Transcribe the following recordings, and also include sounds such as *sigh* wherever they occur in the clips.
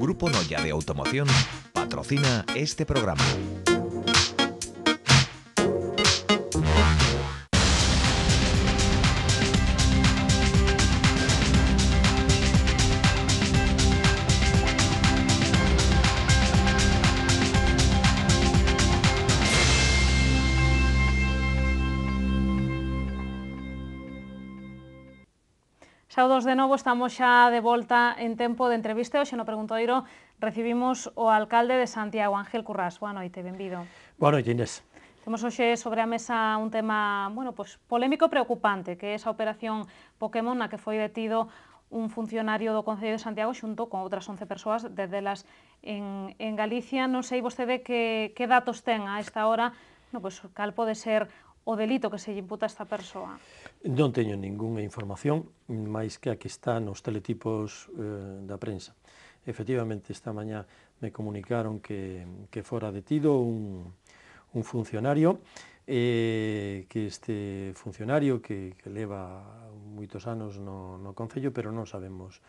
Grupo Noya de Automoción patrocina este programa. Saudos de novo, estamos xa de volta en tempo de entrevista. Oxe no Oiro recibimos o alcalde de Santiago, Ángel Currás. Boa noite, benvido. Boa noite, Inés. Temos hoxe sobre a mesa un tema, bueno, pois, polémico e preocupante, que é esa operación Pokémon na que foi detido un funcionario do Concello de Santiago xunto con outras 11 persoas, desde las en, en Galicia. Non sei vostede que, que datos ten a esta hora, no, pois, cal pode ser o delito que se lle imputa a esta persoa? Non teño ningunha información máis que a que está nos teletipos eh, da prensa. Efectivamente, esta mañá me comunicaron que, que fora detido un, un funcionario eh, que este funcionario que, que leva moitos anos no, no Concello, pero non sabemos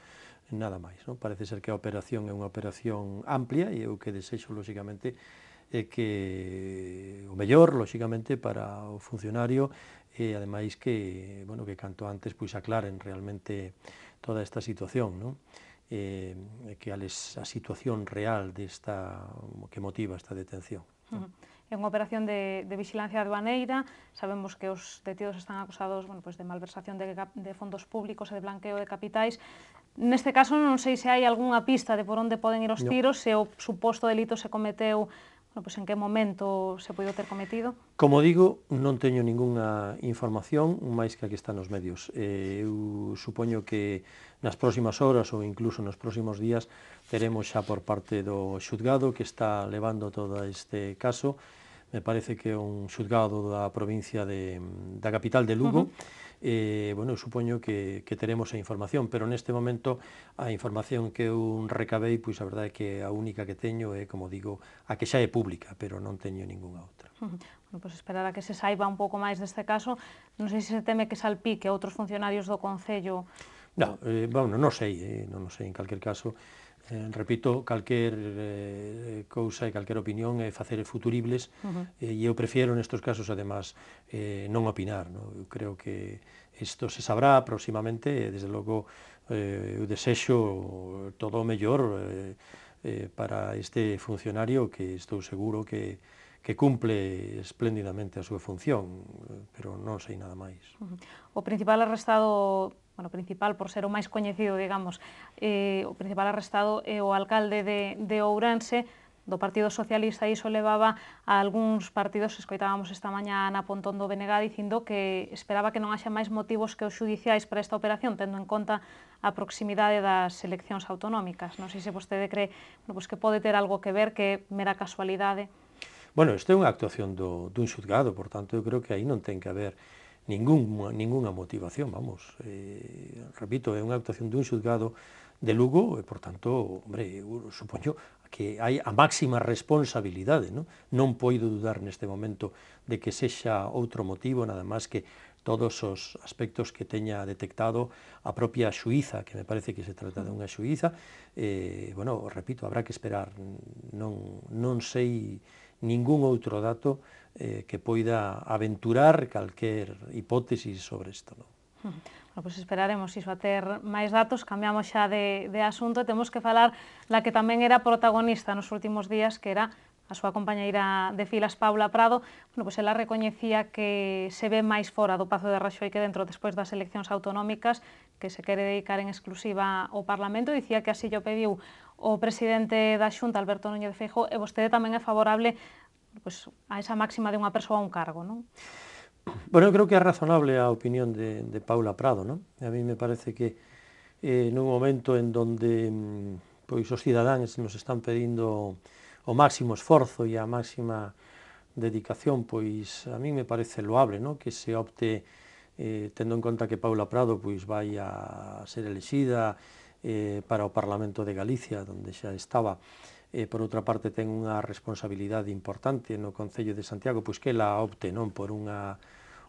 nada máis. Non? Parece ser que a operación é unha operación amplia e eu que desexo, lóxicamente, e que o mellor, lóxicamente, para o funcionario e ademais que, bueno, que canto antes pois aclaren realmente toda esta situación, non? eh, que ales a situación real desta que motiva esta detención. É unha operación de, de vigilancia aduaneira, sabemos que os detidos están acusados bueno, pues pois, de malversación de, de fondos públicos e de blanqueo de capitais. Neste caso non sei se hai algunha pista de por onde poden ir os tiros, no. se o suposto delito se cometeu bueno, pues en que momento se poido ter cometido? Como digo, non teño ningunha información máis que a que está nos medios. Eh, eu supoño que nas próximas horas ou incluso nos próximos días teremos xa por parte do xudgado que está levando todo este caso me parece que é un xuzgado da provincia de, da capital de Lugo, uh -huh eh, bueno, supoño que, que teremos a información, pero neste momento a información que eu recabei, pois a verdade é que a única que teño é, como digo, a que xa é pública, pero non teño ningunha outra. Bueno, pois esperar a que se saiba un pouco máis deste caso. Non sei se se teme que salpique a outros funcionarios do Concello. Non, eh, bueno, non sei, eh, non sei, en calquer caso, Eh, repito, calquer eh, cousa e calquer opinión é facer futuribles uh -huh. eh, e eu prefiero nestos casos, además, eh, non opinar. No? Eu creo que isto se sabrá próximamente e, desde logo, eh, eu desexo todo o mellor eh, eh, para este funcionario que estou seguro que que cumple espléndidamente a súa función, pero non sei nada máis. Uh -huh. O principal arrestado bueno, principal por ser o máis coñecido, digamos, eh, o principal arrestado é eh, o alcalde de, de Ourense, do Partido Socialista e iso levaba a algúns partidos, escoitábamos esta mañá na Ana Pontón do Benegá dicindo que esperaba que non haxa máis motivos que os judiciais para esta operación, tendo en conta a proximidade das eleccións autonómicas. Non sei se vostede cree bueno, pues pois que pode ter algo que ver, que mera casualidade. Bueno, isto é unha actuación do, dun xudgado, por tanto, eu creo que aí non ten que haber ningún, ninguna motivación, vamos. Eh, repito, é unha actuación dun xuzgado de Lugo e, por tanto, hombre, supoño que hai a máxima responsabilidade, non? Non poido dudar neste momento de que sexa outro motivo, nada máis que todos os aspectos que teña detectado a propia xuiza, que me parece que se trata de unha xuiza, eh, bueno, repito, habrá que esperar, non, non sei ningún outro dato eh, que poida aventurar calquer hipótesis sobre isto. Non? Bueno, pois pues esperaremos iso a ter máis datos, cambiamos xa de, de asunto e temos que falar la que tamén era protagonista nos últimos días, que era a súa compañeira de filas Paula Prado, bueno, pois pues ela recoñecía que se ve máis fora do Pazo de Raxoi que dentro despois das eleccións autonómicas, que se quere dedicar en exclusiva ao Parlamento, dicía que así yo pediu o presidente da Xunta, Alberto Núñez Feijóo, e vostede tamén é favorable pois, a esa máxima de unha persoa a un cargo, non? Bueno, eu creo que é razonable a opinión de, de Paula Prado, non? A mí me parece que eh, nun momento en donde mm, pois os cidadáns nos están pedindo o máximo esforzo e a máxima dedicación, pois a mí me parece loable, non? Que se opte eh, tendo en conta que Paula Prado pois vai a ser elexida eh, para o Parlamento de Galicia, onde xa estaba, eh, por outra parte ten unha responsabilidade importante no Concello de Santiago, pois que ela opte non por unha,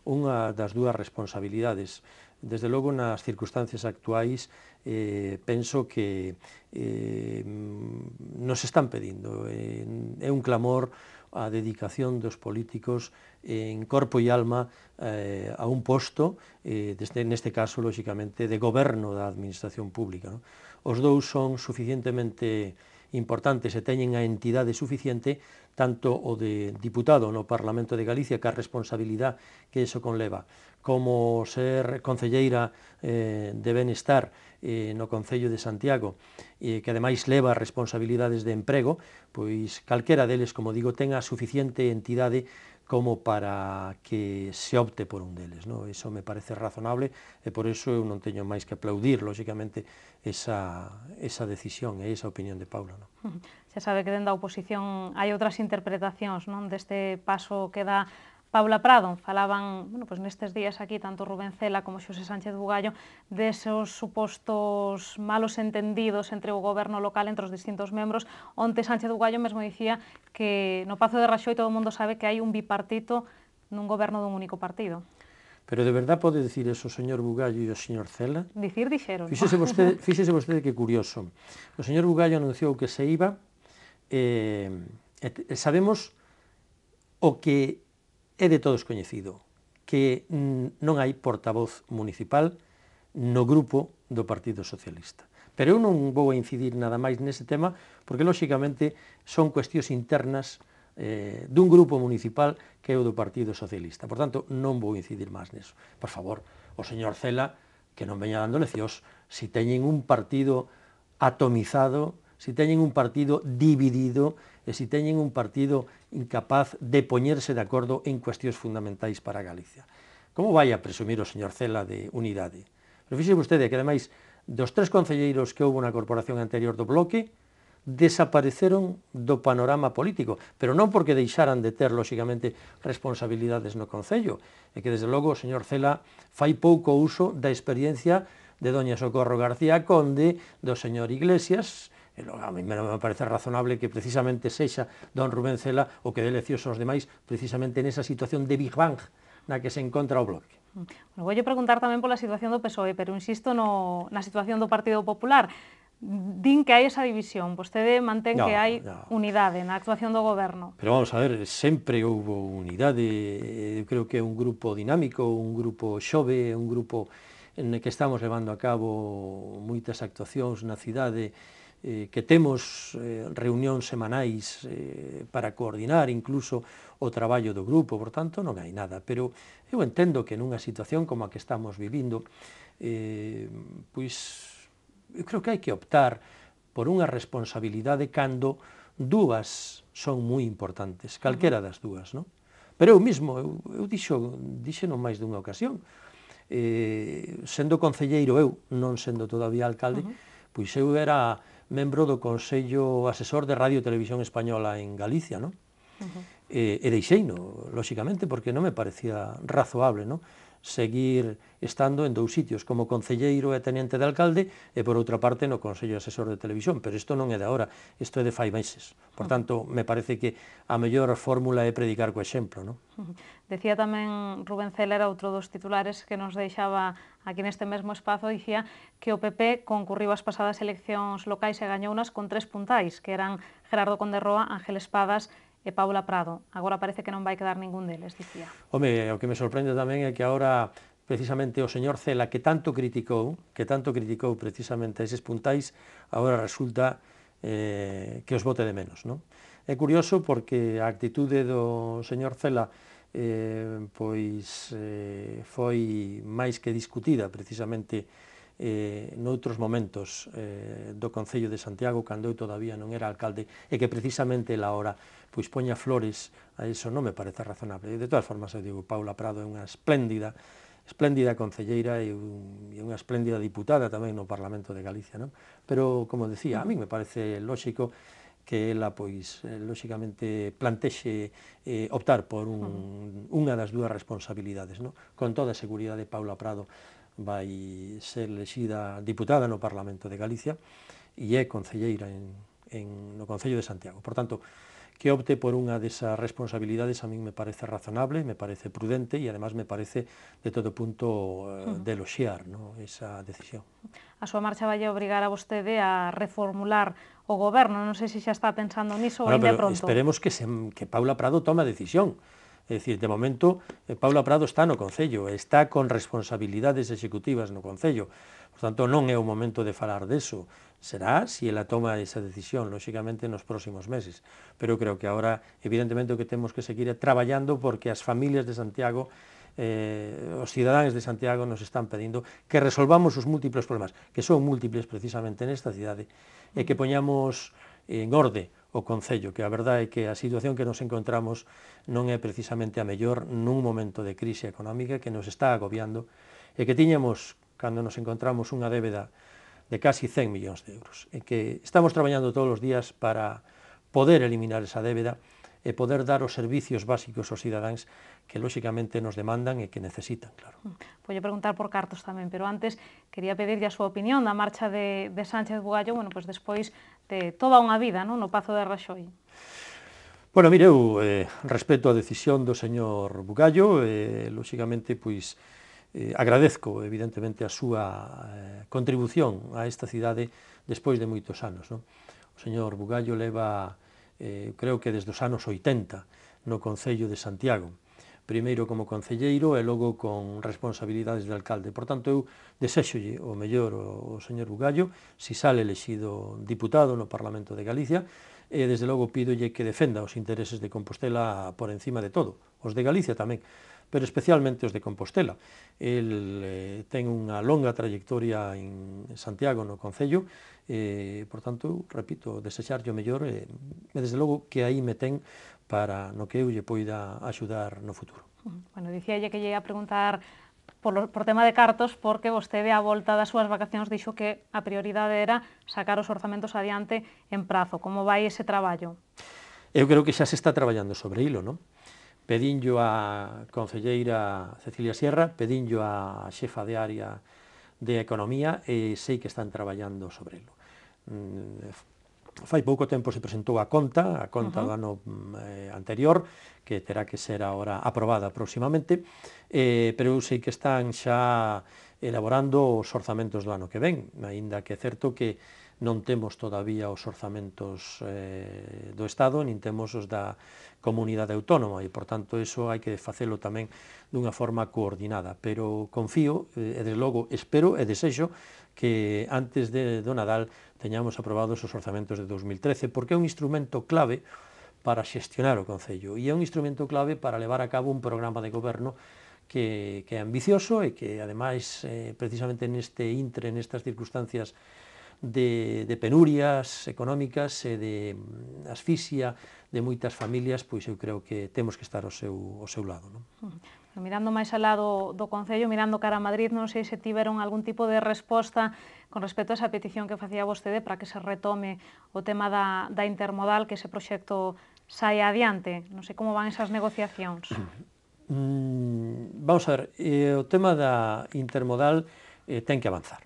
unha das dúas responsabilidades. Desde logo, nas circunstancias actuais, eh, penso que eh, mm, nos están pedindo, eh, é un clamor a dedicación dos políticos en corpo e alma eh, a un posto, eh, desde, neste caso, lóxicamente, de goberno da administración pública. Non? Os dous son suficientemente importantes e teñen a entidade suficiente tanto o de diputado no Parlamento de Galicia, que a responsabilidade que iso conleva, como ser concelleira eh, de Benestar eh, no Concello de Santiago, eh, que ademais leva responsabilidades de emprego, pois calquera deles, como digo, ten a suficiente entidade como para que se opte por un deles. No? Eso me parece razonable e por iso eu non teño máis que aplaudir, lóxicamente, esa, esa decisión e esa opinión de Paula. No? Se sabe que dentro da oposición hai outras interpretacións non deste paso que dá Paula Prado. Falaban, bueno, pues nestes días aquí, tanto Rubén Cela como Xosé Sánchez Bugallo, desos supostos malos entendidos entre o goberno local, entre os distintos membros. Onte Sánchez Bugallo mesmo dicía que no Pazo de Raxoi todo o mundo sabe que hai un bipartito nun goberno dun único partido. Pero de verdad pode dicir eso o señor Bugallo e o señor Cela? Dicir dixeron. Fíxese *laughs* vostede, fíxese vostede que curioso. O señor Bugallo anunciou que se iba eh, e sabemos o que é de todos coñecido que mm, non hai portavoz municipal no grupo do Partido Socialista. Pero eu non vou a incidir nada máis nese tema, porque, lóxicamente, son cuestións internas eh, dun grupo municipal que é o do Partido Socialista. Por tanto, non vou incidir máis neso. Por favor, o señor Cela, que non veña dando lecios, si teñen un partido atomizado, si teñen un partido dividido, e se teñen un partido incapaz de poñerse de acordo en cuestións fundamentais para Galicia. Como vai a presumir o señor Cela de unidade? Pero fixe vostede que, ademais, dos tres concelleiros que houve na corporación anterior do Bloque, desapareceron do panorama político, pero non porque deixaran de ter, lóxicamente, responsabilidades no Concello, e que, desde logo, o señor Cela fai pouco uso da experiencia de doña Socorro García Conde, do señor Iglesias, Eh, a mí me parece razonable que precisamente sexa don Rubén Cela o que dé lecioso aos demais precisamente nesa situación de Big Bang na que se encontra o bloque. Bueno, voulle preguntar tamén pola situación do PSOE, pero insisto no, na situación do Partido Popular. Din que hai esa división, vostede mantén no, que hai no. unidade na actuación do goberno. Pero vamos a ver, sempre houve unidade, eh, eu creo que é un grupo dinámico, un grupo xove, un grupo en que estamos levando a cabo moitas actuacións na cidade, eh, que temos eh, reunións semanais eh, para coordinar incluso o traballo do grupo, por tanto non hai nada, pero eu entendo que nunha situación como a que estamos vivindo, eh, pois eu creo que hai que optar por unha responsabilidade cando dúas son moi importantes, calquera das dúas, non? Pero eu mismo, eu, eu dixo, dixo non máis dunha ocasión, eh, sendo concelleiro eu, non sendo todavía alcalde, uh -huh. pois eu era membro do Consello Asesor de Radio e Televisión Española en Galicia, non? Uh -huh. eh, e deixeino, lóxicamente, porque non me parecía razoable, non? seguir estando en dous sitios, como concelleiro e teniente de alcalde, e por outra parte no Consello Asesor de Televisión, pero isto non é de agora, isto é de fai meses. Por tanto, me parece que a mellor fórmula é predicar co exemplo. Non? *laughs* Decía tamén Rubén Celera, outro dos titulares que nos deixaba aquí neste mesmo espazo, dicía que o PP concurriu as pasadas eleccións locais e gañounas con tres puntais, que eran Gerardo Conderroa, Ángel Espadas e Paula Prado. Agora parece que non vai quedar ningún deles, dicía. Home, o que me sorprende tamén é que agora precisamente o señor Cela que tanto criticou, que tanto criticou precisamente a eses puntais, agora resulta eh, que os vote de menos, non? É curioso porque a actitude do señor Cela eh, pois eh, foi máis que discutida precisamente eh, noutros momentos eh, do Concello de Santiago, cando eu todavía non era alcalde, e que precisamente la hora pois poña flores, a iso non me parece razonable. E de todas formas, eu digo, Paula Prado é unha espléndida, espléndida concelleira e, un, e unha espléndida diputada tamén no Parlamento de Galicia, non? Pero, como decía, a mí me parece lóxico que ela, pois, eh, lóxicamente, plantexe eh, optar por un, unha das dúas responsabilidades, non? Con toda a seguridade, Paula Prado vai ser elegida diputada no Parlamento de Galicia e é concelleira en, en, no Concello de Santiago. Por tanto, que opte por unha desas responsabilidades a min me parece razonable, me parece prudente e además me parece de todo punto eh, de eloxiar no, esa decisión. A súa marcha vai obrigar a vostede a reformular o goberno, non sei se xa está pensando niso bueno, ou ainda pronto. Esperemos que, se, que Paula Prado tome a decisión É dicir, de momento, eh, Paula Prado está no Concello, está con responsabilidades executivas no Concello. Por tanto, non é o momento de falar deso. Será se ela toma esa decisión, lóxicamente, nos próximos meses. Pero creo que agora, evidentemente, o que temos que seguir é traballando porque as familias de Santiago eh, os cidadáns de Santiago nos están pedindo que resolvamos os múltiples problemas, que son múltiples precisamente nesta cidade, e que poñamos en orde o Concello, que a verdade é que a situación que nos encontramos non é precisamente a mellor nun momento de crise económica que nos está agobiando e que tiñamos, cando nos encontramos, unha débeda de casi 100 millóns de euros e que estamos traballando todos os días para poder eliminar esa débeda e poder dar os servicios básicos aos cidadáns que lóxicamente nos demandan e que necesitan, claro. Mm. Pode preguntar por cartos tamén, pero antes quería pedirlle a súa opinión da marcha de, de Sánchez Bugallo, bueno, pois despois de toda unha vida, non, no Pazo de Raxoi. Bueno, mire, eu eh, respeto a decisión do señor Bugallo, eh, lóxicamente, pois, eh, agradezco, evidentemente, a súa eh, contribución a esta cidade despois de moitos anos. Non? O señor Bugallo leva eh, creo que desde os anos 80, no Concello de Santiago. Primeiro como concelleiro e logo con responsabilidades de alcalde. Por tanto, eu desexolle o mellor o, o señor Bugallo, si sale elexido diputado no Parlamento de Galicia, e desde logo pídolle que defenda os intereses de Compostela por encima de todo, os de Galicia tamén pero especialmente os de Compostela. El eh, ten unha longa trayectoria en Santiago, no Concello, eh, por tanto, repito, desexarlle o mellor, eh, e eh, desde logo que aí me ten para no que eu lle poida axudar no futuro. Mm, bueno, dicía lle que lle ia preguntar por, lo, por tema de cartos, porque vostede á volta das súas vacacións dixo que a prioridade era sacar os orzamentos adiante en prazo. Como vai ese traballo? Eu creo que xa se está traballando sobre hilo, non? pedinllo a concelleira Cecilia Sierra, pedinllo a xefa de área de economía e sei que están traballando sobre ele. Mm, fai pouco tempo se presentou a conta, a conta uh -huh. do ano mm, eh, anterior, que terá que ser agora aprobada próximamente, eh, pero eu sei que están xa elaborando os orzamentos do ano que ven, aínda que é certo que non temos todavía os orzamentos eh, do Estado, nin temos os da comunidade autónoma, e, por tanto, iso hai que facelo tamén dunha forma coordinada. Pero confío, eh, e, de logo, espero e desexo que antes de, do Nadal teñamos aprobados os orzamentos de 2013, porque é un instrumento clave para xestionar o Concello, e é un instrumento clave para levar a cabo un programa de goberno que, que é ambicioso e que, ademais, eh, precisamente neste intre, nestas circunstancias de, de penurias económicas e de mm, asfixia de moitas familias, pois eu creo que temos que estar ao seu, ao seu lado. Non? Mirando máis ao lado do Concello, mirando cara a Madrid, non sei se tiveron algún tipo de resposta con respecto a esa petición que facía vostede para que se retome o tema da, da intermodal, que ese proxecto saia adiante. Non sei como van esas negociacións. Mm, vamos a ver, eh, o tema da intermodal eh, ten que avanzar.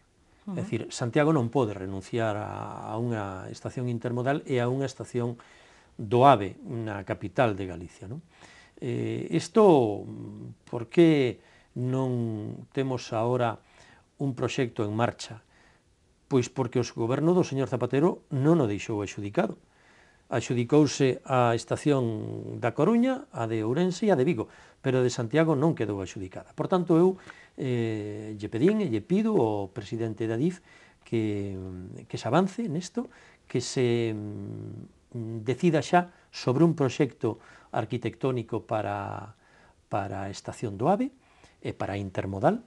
-huh. É dicir, Santiago non pode renunciar a, a unha estación intermodal e a unha estación do AVE na capital de Galicia. Non? Eh, isto, por que non temos ahora un proxecto en marcha? Pois porque o goberno do señor Zapatero non o deixou adxudicado. Adxudicouse a estación da Coruña, a de Ourense e a de Vigo, pero a de Santiago non quedou adxudicada. Por tanto, eu eh, lle pedín e lle pido ao presidente da DIF que, que se avance nisto, que se mm, decida xa sobre un proxecto arquitectónico para, para a estación do AVE e para a intermodal,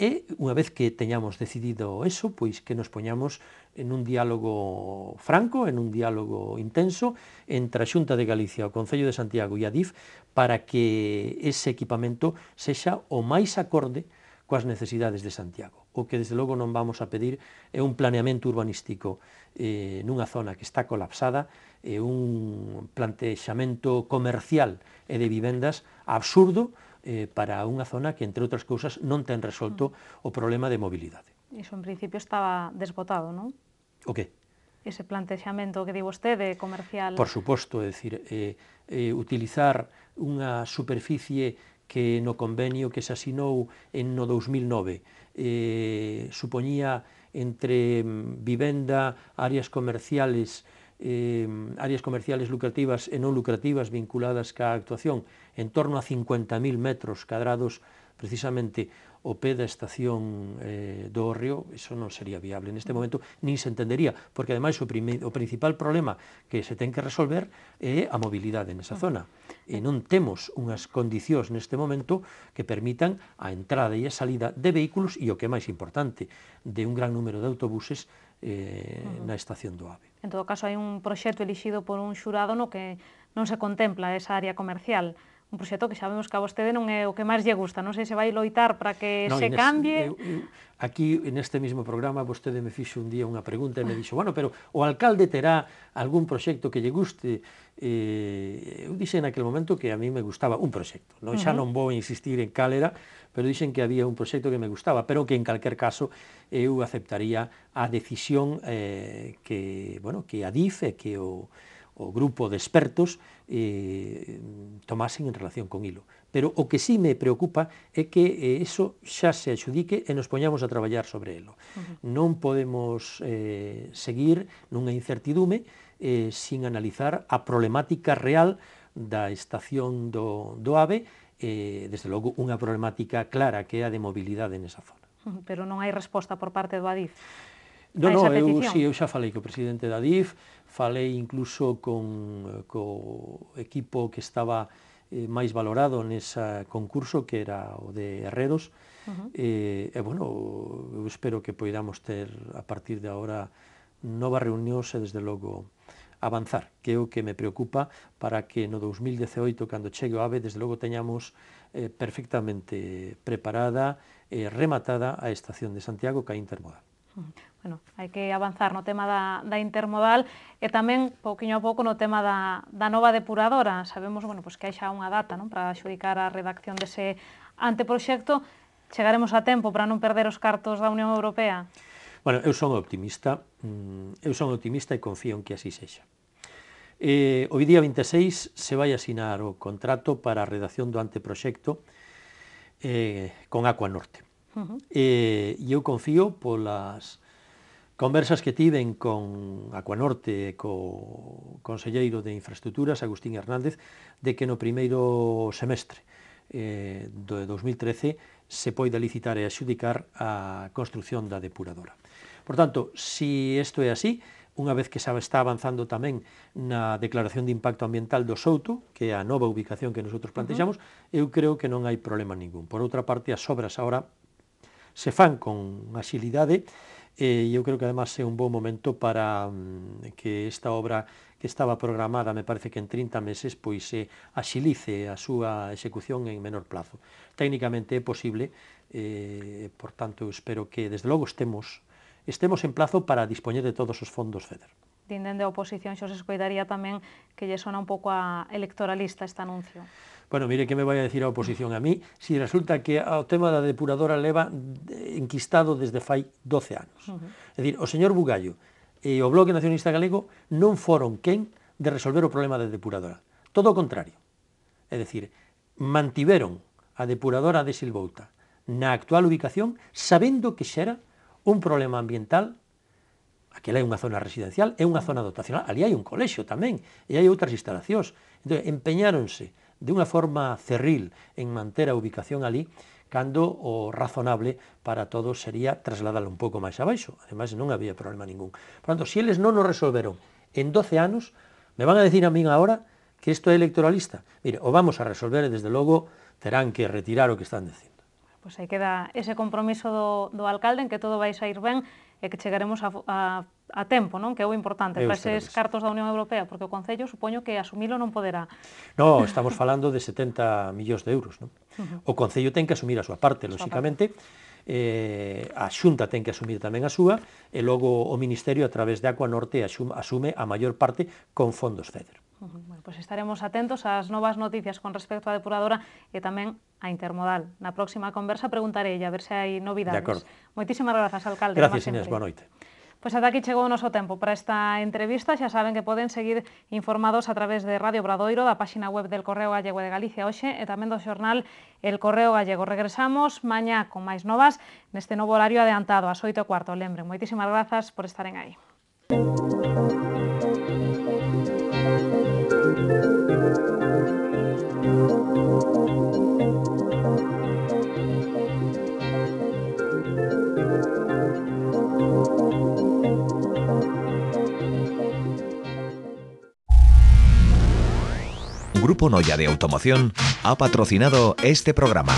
e unha vez que teñamos decidido eso, pois que nos poñamos en un diálogo franco, en un diálogo intenso entre a Xunta de Galicia, o Concello de Santiago e a DIF para que ese equipamento sexa o máis acorde coas necesidades de Santiago. O que desde logo non vamos a pedir é un planeamento urbanístico eh, nunha zona que está colapsada, é un plantexamento comercial e de vivendas absurdo eh, para unha zona que, entre outras cousas, non ten resolto mm. o problema de mobilidade. Iso, en principio, estaba desbotado, non? O que? Ese plantexamento que di vostede comercial. Por suposto, é dicir, eh, eh, utilizar unha superficie que no convenio que se asinou en no 2009 eh, supoñía entre mm, vivenda, áreas comerciales, eh, áreas comerciales lucrativas e non lucrativas vinculadas ca actuación, en torno a 50.000 metros cadrados precisamente o pé da estación eh, do Orreo, iso non sería viable neste momento, nin se entendería, porque ademais o, primer, o principal problema que se ten que resolver é a mobilidade nesa ah. zona. E non temos unhas condicións neste momento que permitan a entrada e a salida de vehículos e o que é máis importante, de un gran número de autobuses eh, na estación do AVE. En todo caso, hai un proxecto elixido por un xurado no que non se contempla esa área comercial un proxecto que sabemos que a vostede non é o que máis lle gusta. Non sei se vai loitar para que no, se cambie. Eu, eu, aquí, neste mesmo programa, vostede me fixo un día unha pregunta e me dixo, bueno, pero o alcalde terá algún proxecto que lle guste? Eh, eu dixen naquele momento que a mí me gustaba un proxecto. Non? Xa non vou insistir en era, pero dixen que había un proxecto que me gustaba, pero que en calquer caso eu aceptaría a decisión eh, que, bueno, que a DIFE, que o o grupo de expertos eh, tomasen en relación con ilo. Pero o que sí me preocupa é que eh, eso xa se axudique e nos poñamos a traballar sobre elo. Uh -huh. Non podemos eh, seguir nunha incertidume eh, sin analizar a problemática real da estación do, do AVE, eh, desde logo unha problemática clara que é a de mobilidade nesa zona. Pero non hai resposta por parte do ADIF. No, no, eu, sí, eu xa falei co presidente da DIF, falei incluso con, eh, co equipo que estaba eh, máis valorado nesa concurso, que era o de Herreros, uh eh, -huh. e, eh, eh, bueno, eu espero que poidamos ter a partir de agora nova reunións e desde logo avanzar, que é o que me preocupa para que no 2018, cando chegue o AVE, desde logo teñamos eh, perfectamente preparada e eh, rematada a estación de Santiago ca intermodal bueno, hai que avanzar no tema da, da intermodal e tamén, pouquiño a pouco, no tema da, da nova depuradora. Sabemos bueno, pois que hai xa unha data non? para xudicar a redacción dese anteproxecto. Chegaremos a tempo para non perder os cartos da Unión Europea? Bueno, eu son optimista, mm, eu son optimista e confío en que así sexa. Eh, o día 26 se vai asinar o contrato para a redacción do anteproxecto eh, con Aqua Norte. Uh -huh. E, eh, eu confío polas conversas que tiven con Acuanorte e co Conselleiro de Infraestructuras, Agustín Hernández, de que no primeiro semestre eh, do 2013 se poida licitar e axudicar a construción da depuradora. Por tanto, si isto é así, unha vez que xa está avanzando tamén na declaración de impacto ambiental do Souto, que é a nova ubicación que nosotros plantexamos, uh -huh. eu creo que non hai problema ningún. Por outra parte, as obras ahora se fan con axilidade e eu creo que además é un bom momento para mm, que esta obra que estaba programada, me parece que en 30 meses, pois se axilice a súa execución en menor plazo. Técnicamente é posible, eh, por tanto, espero que, desde logo, estemos estemos en plazo para dispoñer de todos os fondos FEDER. Dindende a oposición, xos escoidaría tamén que lle sona un pouco a electoralista este anuncio. Bueno, mire, que me vai a decir a oposición a mí si resulta que o tema da depuradora leva enquistado desde fai 12 anos. Uh -huh. É dicir, o señor Bugallo e o Bloque Nacionalista Galego non foron quen de resolver o problema da depuradora. Todo o contrario. É dicir, mantiveron a depuradora de Silvouta na actual ubicación sabendo que xera un problema ambiental aquela é unha zona residencial, é unha zona dotacional, ali hai un colexio tamén, e hai outras instalacións. Entón, empeñáronse de unha forma cerril en manter a ubicación ali, cando o razonable para todos sería trasladalo un pouco máis abaixo. Ademais, non había problema ningún. tanto, se si eles non o resolveron en 12 anos, me van a decir a min agora que isto é electoralista. Mire, o vamos a resolver e, desde logo, terán que retirar o que están dicindo pois aí queda ese compromiso do, do alcalde en que todo vai sair ben e que chegaremos a, a, a tempo, non? Que é o importante para eses cartos da Unión Europea, porque o Concello supoño que asumilo non poderá. No, estamos falando de 70 millóns de euros, non? Uh -huh. O Concello ten que asumir a súa parte, lóxicamente, eh, a Xunta ten que asumir tamén a súa, e logo o Ministerio a través de Aqua Norte asume a maior parte con fondos FEDER. Bueno, pues estaremos atentos ás novas noticias con respecto á depuradora e tamén a intermodal. Na próxima conversa preguntarei a ver se hai novidades. De acordo. Moitísimas grazas, alcalde. Gracias, Inés. Boa noite. Pois ata aquí chegou o noso tempo para esta entrevista. Xa saben que poden seguir informados a través de Radio Bradoiro, da páxina web del Correo Gallego de Galicia hoxe e tamén do xornal El Correo Gallego. Regresamos mañá con máis novas neste novo horario adeantado, ás 8 e cuarto. Lembren, moitísimas grazas por estaren aí. Música Ponoya de Automoción ha patrocinado este programa.